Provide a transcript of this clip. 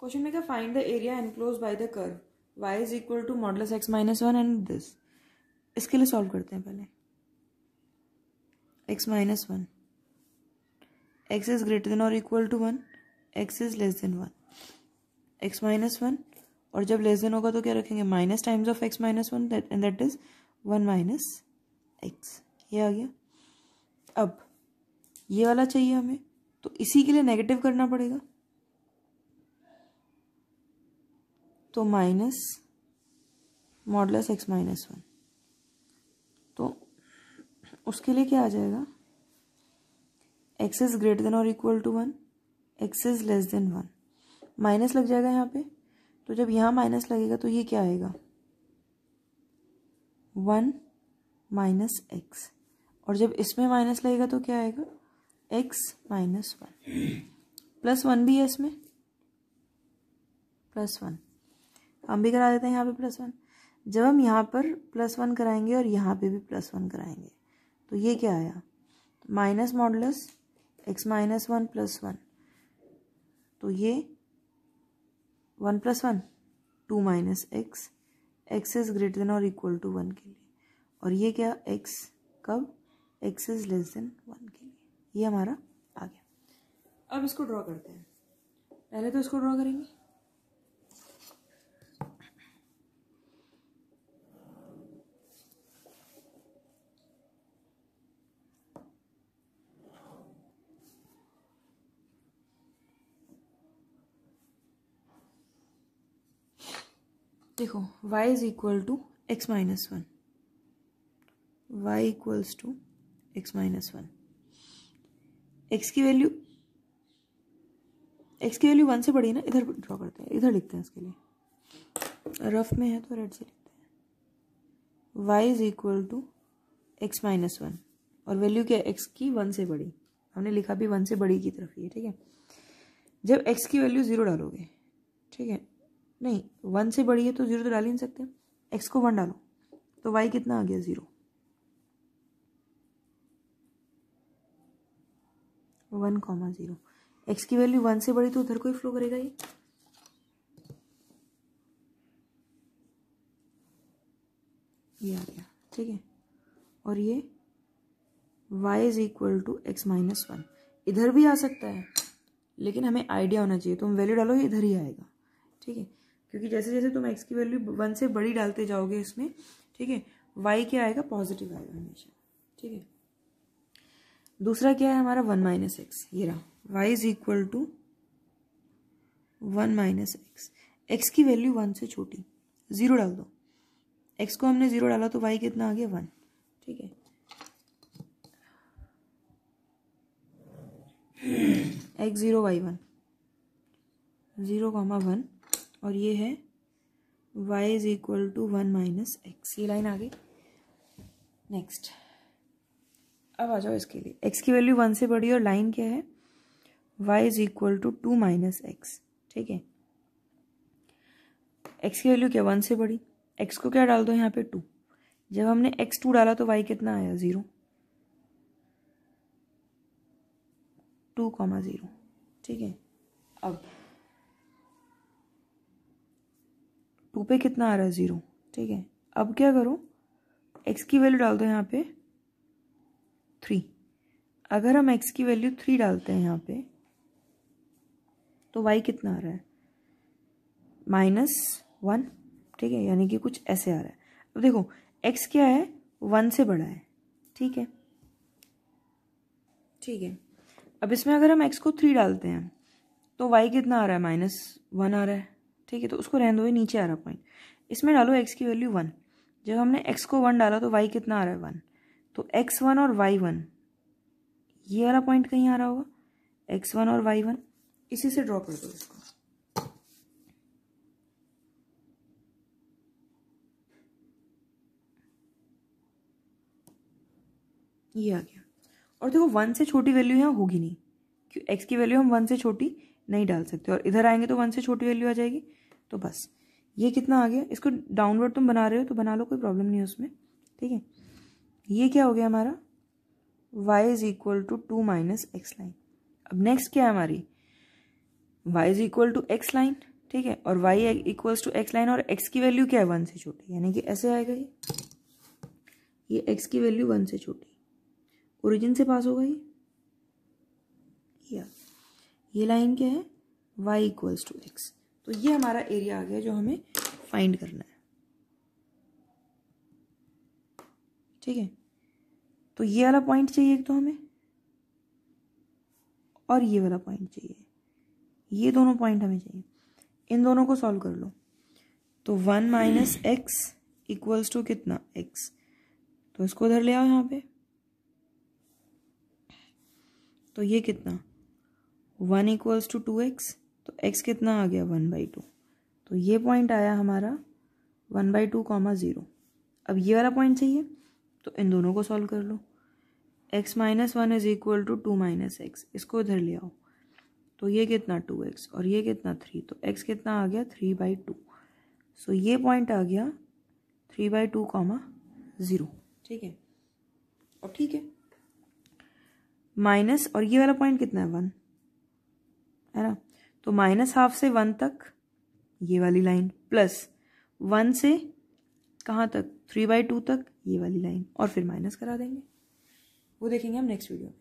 question में क्या find the area enclose by the curve y is equal to modulus x minus one and this इसके लिए solve करते हैं पहले x minus one x is greater than और equal to one x is less than one x minus one और जब less than होगा तो क्या रखेंगे minus times of x minus one and that is one minus x ये आ गया अब ये वाला चाहिए हमें तो इसी के लिए नेगेटिव करना पड़ेगा तो minus modulus x minus one तो उसके लिए क्या आ जाएगा एक्स इज ग्रेटर देन और equal to one x is less than one minus लग जाएगा यहाँ पे तो जब यहाँ माइनस लगेगा तो ये क्या आएगा वन माइनस एक्स और जब इसमें माइनस लगेगा तो क्या आएगा x minus one plus one भी है इसमें प्लस वन हम भी करा देते हैं यहाँ पे प्लस वन जब हम यहाँ पर प्लस वन कराएंगे और यहाँ पे भी प्लस वन कराएंगे तो ये क्या आया minus modulus x minus one plus one तो ये one plus one two minus x x is greater than और इक्वल टू वन के लिए और ये क्या एक्स कब x is less than one के लिए ये हमारा आ गया अब इसको ड्रॉ करते हैं पहले तो इसको ड्रॉ करेंगे देखो y is equal to x minus one y equals to x minus one x की वैल्यू एक्स की वैल्यू वन से बड़ी है ना इधर ड्रॉ करते हैं इधर लिखते हैं इसके लिए रफ में है तो रेड से लिखते हैं y is equal to x minus one और वैल्यू क्या है एक्स की वन से बड़ी हमने लिखा भी वन से बड़ी की तरफ ही है ठीक है जब एक्स की वैल्यू ज़ीरो डालोगे ठीक है नहीं वन से बड़ी है तो ज़ीरो तो डाल ही नहीं सकते एक्स को वन डालो तो वाई कितना आ गया zero one comma zero x की वैल्यू वन से बड़ी तो उधर को ही फ्लो करेगा ये ये आ गया ठीक है और ये y is equal to x minus one इधर भी आ सकता है लेकिन हमें आइडिया होना चाहिए तुम तो वैल्यू डालो ये इधर ही आएगा ठीक है क्योंकि जैसे जैसे तुम एक्स की वैल्यू वन से बड़ी डालते जाओगे इसमें ठीक है वाई क्या आएगा पॉजिटिव आएगा हमेशा ठीक है दूसरा क्या है हमारा वन माइनस एक्स ये रहा y is equal to one minus x x की वैल्यू वन से छोटी ज़ीरो डाल दो एक्स को हमने ज़ीरो डाला तो वाई कितना आ गया वन ठीक है x zero y one zero comma one और ये है y is equal to one minus x ये लाइन आ गई नेक्स्ट अब आ जाओ इसके लिए x की वैल्यू वन से बड़ी और लाइन क्या है y is equal to two minus x ठीक है x की वैल्यू क्या वन से बड़ी x को क्या डाल दो यहाँ पे टू जब हमने x टू डाला तो y कितना आया ज़ीरो टू कॉमा ज़ीरो ठीक है अब टू पे कितना आ रहा है ज़ीरो ठीक है अब क्या करो एक्स की वैल्यू डाल दो यहाँ पे थ्री अगर हम एक्स की वैल्यू थ्री डालते हैं यहाँ पे तो वाई कितना आ रहा है माइनस वन ठीक है यानी कि कुछ ऐसे आ रहा है अब देखो एक्स क्या है वन से बड़ा है ठीक है ठीक है अब इसमें अगर हम एक्स को थ्री डालते हैं तो वाई कितना आ रहा है माइनस वन आ रहा है ठीक है तो उसको रहने दो ये नीचे आ रहा पॉइंट इसमें डालो एक्स की वैल्यू वन जब हमने एक्स को वन डाला तो वाई कितना आ रहा है वन तो एक्स वन और वाई वन ये वाला पॉइंट कहीं आ रहा होगा एक्स वन और वाई वन इसी से ड्रॉ कर दो इसको ये आ गया और देखो वन से छोटी वैल्यू यहाँ होगी नहीं क्यों एक्स की वैल्यू हम वन से छोटी नहीं डाल सकते और इधर आएंगे तो वन से छोटी वैल्यू आ जाएगी तो बस ये कितना आ गया इसको डाउनवर्ड तुम बना रहे हो तो बना लो कोई प्रॉब्लम नहीं है उसमें ठीक है ये क्या हो गया हमारा y is equal to two minus x line अब नेक्स्ट क्या है हमारी y is equal to x line ठीक है और y equals to x line और x की वैल्यू क्या है वन से छोटी यानी कि ऐसे आएगा ये ये x की वैल्यू वन से छोटी ओरिजिन से पास होगा ये ये लाइन क्या है y इक्वल्स टू एक्स तो ये हमारा एरिया आ गया जो हमें फाइंड करना है ठीक है तो ये वाला पॉइंट चाहिए एक तो हमें और ये वाला पॉइंट चाहिए ये दोनों पॉइंट हमें चाहिए इन दोनों को सॉल्व कर लो तो one minus x equals to कितना एक्स तो इसको उधर ले आओ यहाँ पे तो ये कितना one equals to two x तो एक्स कितना आ गया वन बाई टू तो ये पॉइंट आया हमारा one by two comma zero अब ये वाला पॉइंट चाहिए तो इन दोनों को सॉल्व कर लो x minus one is equal to two minus x इसको इधर ले आओ तो ये कितना टू एक्स और ये कितना थ्री तो एक्स कितना आ गया थ्री बाई टू सो ये पॉइंट आ गया three by two comma zero ठीक है और ठीक है माइनस और ये वाला पॉइंट कितना है वन है ना तो माइनस हाफ से वन तक ये वाली लाइन प्लस वन से कहाँ तक थ्री बाई टू तक ये वाली लाइन और फिर माइनस करा देंगे वो देखेंगे हम नेक्स्ट वीडियो में